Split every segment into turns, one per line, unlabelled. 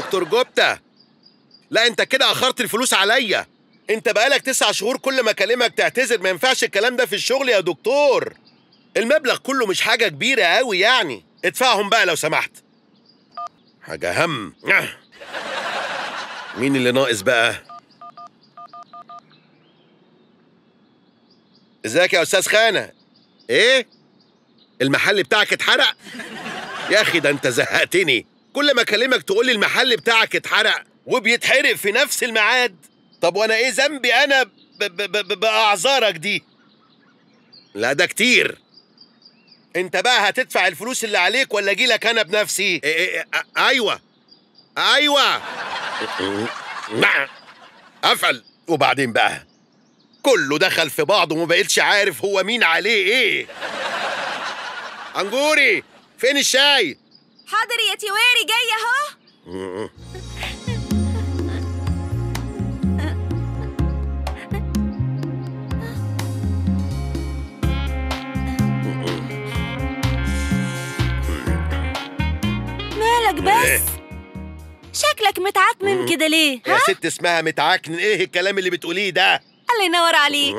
دكتور جوبتا لا انت كده اخرت الفلوس عليا انت بقالك تسع شهور كل ما اكلمك تعتذر ما ينفعش الكلام ده في الشغل يا دكتور المبلغ كله مش حاجه كبيره قوي يعني ادفعهم بقى لو سمحت حاجه هم مين اللي ناقص بقى ازيك يا استاذ خانه ايه المحل بتاعك اتحرق يا اخي ده انت زهقتني كل ما اكلمك تقول لي المحل بتاعك اتحرق وبيتحرق في نفس الميعاد طب وانا ايه ذنبي انا باعذارك دي لا ده كتير انت بقى هتدفع الفلوس اللي عليك ولا اجي لك انا بنفسي إيه، إيه، إيه، ايوه ايوه قفل وبعدين بقى كله دخل في بعضه وما بقتش عارف هو مين عليه ايه انجوري فين الشاي
حاضر يا تيواري جاي
أهو
مالك بس؟ شكلك متعكنن كده ليه؟ يا ست
اسمها متعكنن إيه الكلام اللي بتقوليه ده؟
الله ينور عليك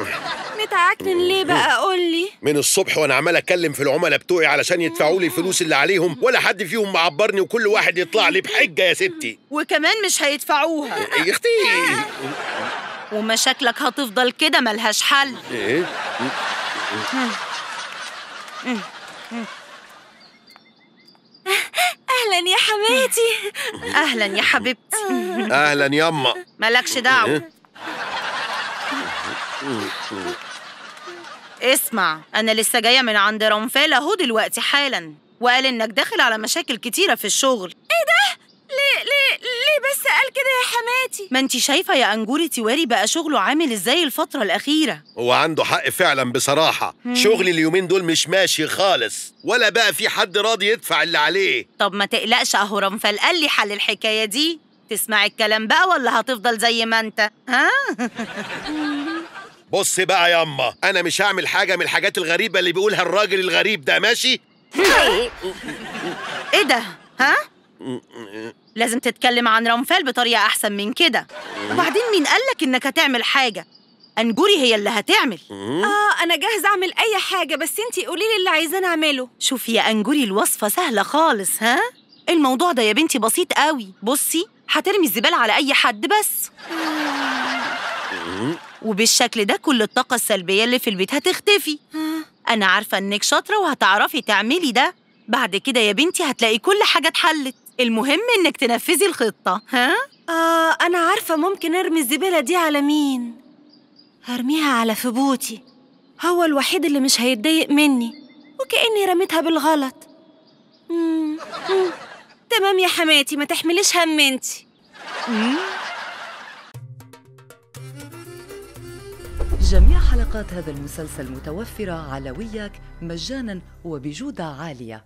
متعكن ليه بقى قول لي
من الصبح وانا عمال اكلم في العملاء بتوعي علشان يدفعوا لي الفلوس اللي عليهم ولا حد فيهم معبرني وكل واحد يطلع لي بحجه يا ستي
وكمان مش هيدفعوها إيه، إيه، يا اختي ومشاكلك هتفضل كده ملهاش حل ايه, إيه. اهلا يا حماتي اهلا يا حبيبتي
اهلا ياما
مالكش دعوه اسمع أنا لسه جاية من عند رامفال أهو دلوقتي حالا وقال إنك داخل على مشاكل كتيرة في الشغل إيه ده؟ ليه ليه ليه بس قال كده يا حماتي؟ ما أنت شايفة يا أنجوري تواري بقى شغله عامل إزاي الفترة الأخيرة
هو عنده حق فعلا بصراحة شغلي اليومين دول مش ماشي خالص ولا بقى في حد راضي يدفع اللي عليه
طب ما تقلقش أهو رامفال قال لي حل الحكاية دي تسمع الكلام بقى ولا هتفضل زي ما انت ها
بص بقى يا اما انا مش هعمل حاجه من الحاجات الغريبه اللي بيقولها الراجل الغريب ده ماشي
ايه ده ها لازم تتكلم عن رامفال بطريقه احسن من كده وبعدين مين قالك انك هتعمل حاجه انجوري هي اللي هتعمل
اه
انا جاهزه اعمل اي حاجه بس انت قولي لي اللي عايزاه اعمله شوفي يا انجوري الوصفه سهله خالص ها الموضوع ده يا بنتي بسيط قوي بصي هترمي الزبالة على أي حد بس وبالشكل ده كل الطاقة السلبية اللي في البيت هتختفي أنا عارفة إنك شاطرة وهتعرفي تعملي ده بعد كده يا بنتي هتلاقي كل حاجة اتحلت المهم إنك تنفذي الخطة ها؟ آه أنا عارفة ممكن أرمي الزبالة دي على مين هرميها على فبوتي هو الوحيد اللي مش هيتضايق مني وكأني رميتها بالغلط مم. مم. تمام يا حماتي ما تحمليش هم انت جميع حلقات هذا المسلسل متوفرة على وياك مجانا وبجودة عالية